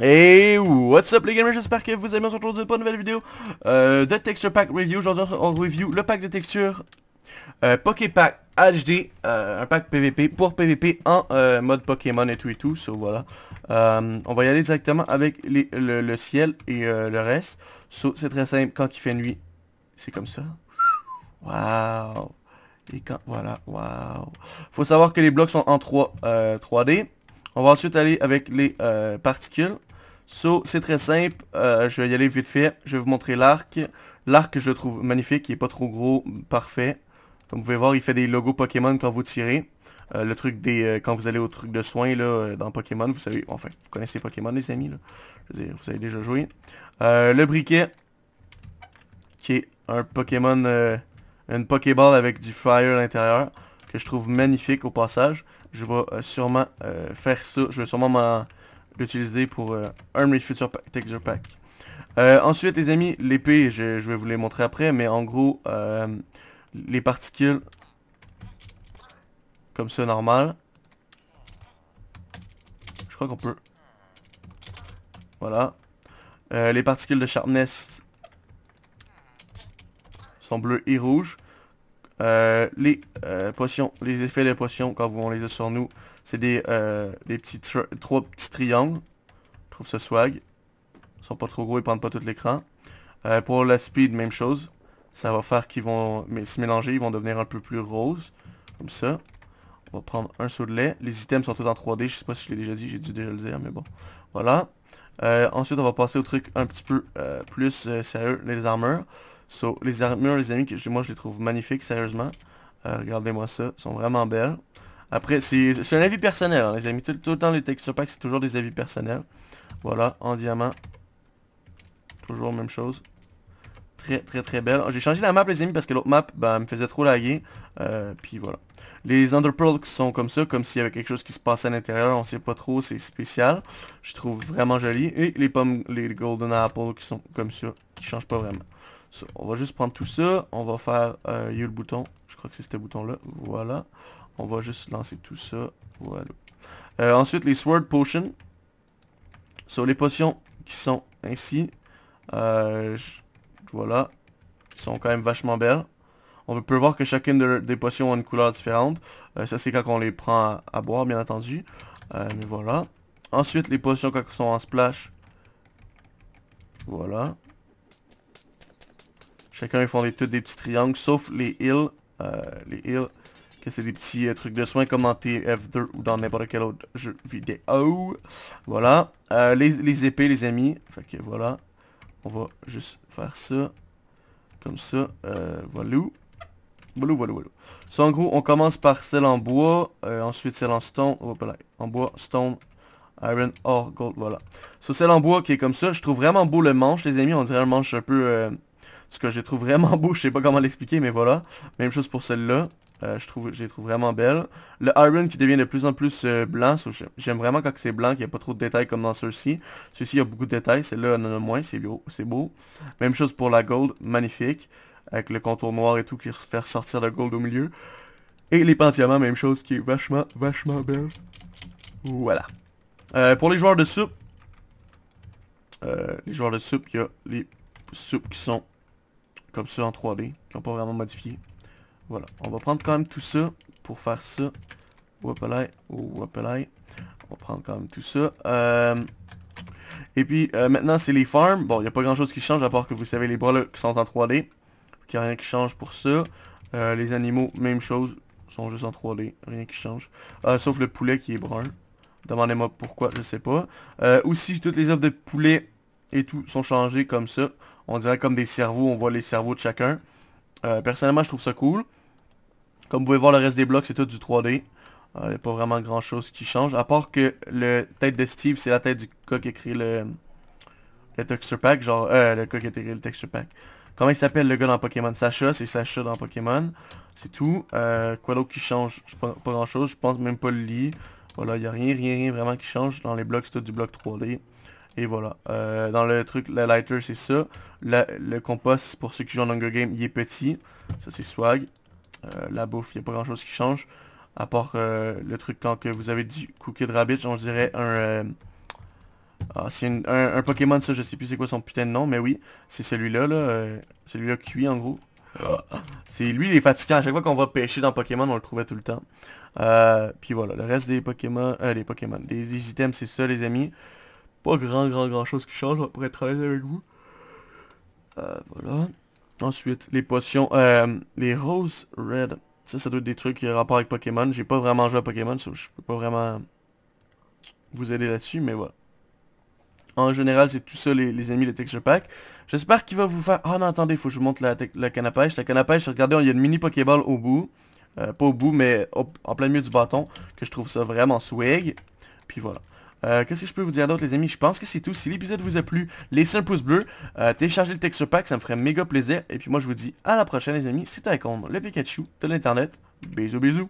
Et what's up les gamers, j'espère que vous allez bien, on se retrouve pour une nouvelle vidéo euh, de Texture Pack Review. Aujourd'hui on review le pack de texture euh, Poké Pack HD, euh, un pack PVP pour PVP en euh, mode Pokémon et tout et tout, so voilà. on va y aller directement avec le, ciel et le reste. c'est très simple, quand il fait nuit, c'est comme ça. Waouh Et quand, voilà, waouh Faut savoir que les blocs sont en 3D. On va ensuite aller avec les particules. So, c'est très simple. Euh, je vais y aller vite fait. Je vais vous montrer l'arc. L'arc, je trouve magnifique. Il est pas trop gros. Parfait. Donc vous pouvez voir, il fait des logos Pokémon quand vous tirez. Euh, le truc des... Euh, quand vous allez au truc de soins, là, dans Pokémon, vous savez... Enfin, vous connaissez Pokémon, les amis, là. Je veux dire, vous avez déjà joué. le briquet, qui est un Pokémon... une Pokéball avec du fire à l'intérieur, que je trouve magnifique au passage. Je vais sûrement faire ça. Je vais sûrement m'en l'utiliser pour euh, un de future texture Pack. Euh, ensuite, les amis, l'épée, je, vais vous les montrer après, mais en gros, euh, les particules, comme ça, normal. Je crois qu'on peut. Voilà. les particules de sharpness sont bleues et rouges. les potions, les effets des potions, quand on les a sur nous, c'est des, euh, des petits trois petits triangles. Je trouve ce swag. Ils sont pas trop gros, ils prennent pas tout l'écran. Euh, pour la speed, même chose. Ça va faire qu'ils vont se mélanger, ils vont devenir un peu plus roses. Comme ça. On va prendre un saut de lait. Les items sont tous en 3D. Je sais pas si je l'ai déjà dit, j'ai dû déjà le dire, mais bon. Voilà. Euh, ensuite, on va passer au truc un petit peu euh, plus sérieux, les armures. les armures, les amis, moi je les trouve magnifiques, sérieusement. Regardez-moi ça, elles sont vraiment belles. Après, c'est un avis personnel, hein. les amis. Tout, le temps, les texture packs, c'est toujours des avis personnels. Voilà, en diamant. Toujours même chose. Très, très, très belle. J'ai changé la map, les amis, parce que l'autre map, ben, me faisait trop laguer. Euh, puis voilà. Les Underpearls sont comme ça, comme s'il y avait quelque chose qui se passait à l'intérieur. On sait pas trop, c'est spécial. Je trouve vraiment joli. Et les pommes, les Golden Apples qui sont comme ça, qui changent pas vraiment. on va juste prendre tout ça. On va faire... Euh, il y a eu le bouton. Je crois que c'est ce bouton-là. Voilà. On va juste lancer tout ça. Voilà. Euh, ensuite, les Sword Potions. Sur les potions qui sont ainsi. Euh, voilà. sont quand même vachement belles. On peut voir que chacune des potions a une couleur différente. Euh, ça, c'est quand on les prend à, boire, bien entendu. mais voilà. Ensuite, les potions quand sont en splash. Voilà. Chacun, ils font des, toutes des petits triangles, sauf les heals. les heals, c'est des petits euh, trucs de soins comme en TF2 ou dans n'importe quel autre jeu vidéo. Voilà. Euh, les, épées, les amis. Fait que voilà. On va juste faire ça. Comme ça. Euh, voilà. Voilà, voilà, voilà. en gros, on commence par celle en bois. Euh, ensuite, celle en stone. Oh, en bois, stone, iron, or, gold. Voilà. Sur celle en bois qui est comme ça. Je trouve vraiment beau le manche, les amis. On dirait un manche un peu ce que je trouve vraiment beau, je sais pas comment l'expliquer, mais voilà. Même chose pour celle-là. Euh, je trouve, les trouve vraiment belles. Le iron qui devient de plus en plus euh, blanc. J'aime vraiment quand c'est blanc, qu'il n'y a pas trop de détails comme dans celle ci Ceux-ci, a beaucoup de détails. Celle-là, on en a moins. C'est beau, beau. Même chose pour la gold. Magnifique. Avec le contour noir et tout qui fait ressortir la gold au milieu. Et les pantalons, même chose, qui est vachement, vachement belle. Voilà. Euh, pour les joueurs de soupe. les joueurs de soupe, il y a les soupes qui sont comme ça en 3D, qui n'ont pas vraiment modifié. Voilà, on va prendre quand même tout ça pour faire ça. Wapalai, oh On va prendre quand même tout ça. Euh, et puis euh, maintenant c'est les farms. Bon, il n'y a pas grand chose qui change à part que vous savez les bras là, qui sont en 3D. Il n'y a rien qui change pour ça. Euh, les animaux, même chose, sont juste en 3D, rien qui change. sauf le poulet qui est brun. Demandez-moi pourquoi, je sais pas. aussi, toutes les offres de poulet et tout sont changées comme ça. On dirait comme des cerveaux, on voit les cerveaux de chacun. Euh, personnellement, je trouve ça cool. Comme vous pouvez voir, le reste des blocs, c'est tout du 3D. Il n'y a pas vraiment grand chose qui change. À part que le tête de Steve, c'est la tête du coq qui a créé le, le texture pack. Genre, euh, le coq qui a le texture pack. Comment il s'appelle le gars dans Pokémon Sacha, c'est Sacha dans Pokémon. C'est tout. Euh, quoi d'autre qui change Pas, pas grand chose. Je pense même pas le lit. Voilà, il n'y a rien, rien, rien vraiment qui change. Dans les blocs, c'est tout du bloc 3D. Et voilà. Euh, dans le truc, la lighter, c'est ça. Le, compost, pour ceux qui jouent en Hunger Game, il est petit. Ça, c'est swag. Euh, la bouffe, il n'y a pas grand-chose qui change. À part euh, le truc quand que vous avez du cookie de rabbit, on dirait un... Ah, c'est un, Pokémon, ça, je sais plus c'est quoi son putain de nom, mais oui, c'est celui-là, là. celui-là cuit, en gros. C'est lui, il est À chaque fois qu'on va pêcher dans Pokémon, on le trouvait tout le temps. puis voilà, le reste des Pokémon... les Pokémon, des items, c'est ça, les amis pas grand, grand, grand chose qui change. pour être travailler avec vous. Euh, voilà. Ensuite, les potions. Euh, les roses red. Ça, ça doit être des trucs qui ont rapport avec Pokémon. J'ai pas vraiment joué à Pokémon, je peux pas vraiment vous aider là-dessus, mais voilà. En général, c'est tout ça, les, les ennemis de Texture Pack. J'espère qu'il va vous faire... Ah non, attendez, faut que je vous montre la, la canne à pêche. La canne à pêche, regardez, il y a une mini Pokéball au bout. Euh, pas au bout, mais en plein milieu du bâton, que je trouve ça vraiment swag. Puis voilà. Euh, qu'est-ce que je peux vous dire d'autre les amis Je pense que c'est tout. Si l'épisode vous a plu, laissez un pouce bleu, euh, téléchargez le texture pack, ça me ferait méga plaisir. Et puis moi je vous dis à la prochaine les amis, c'était Icon, le Pikachu de l'internet. Bisous bisous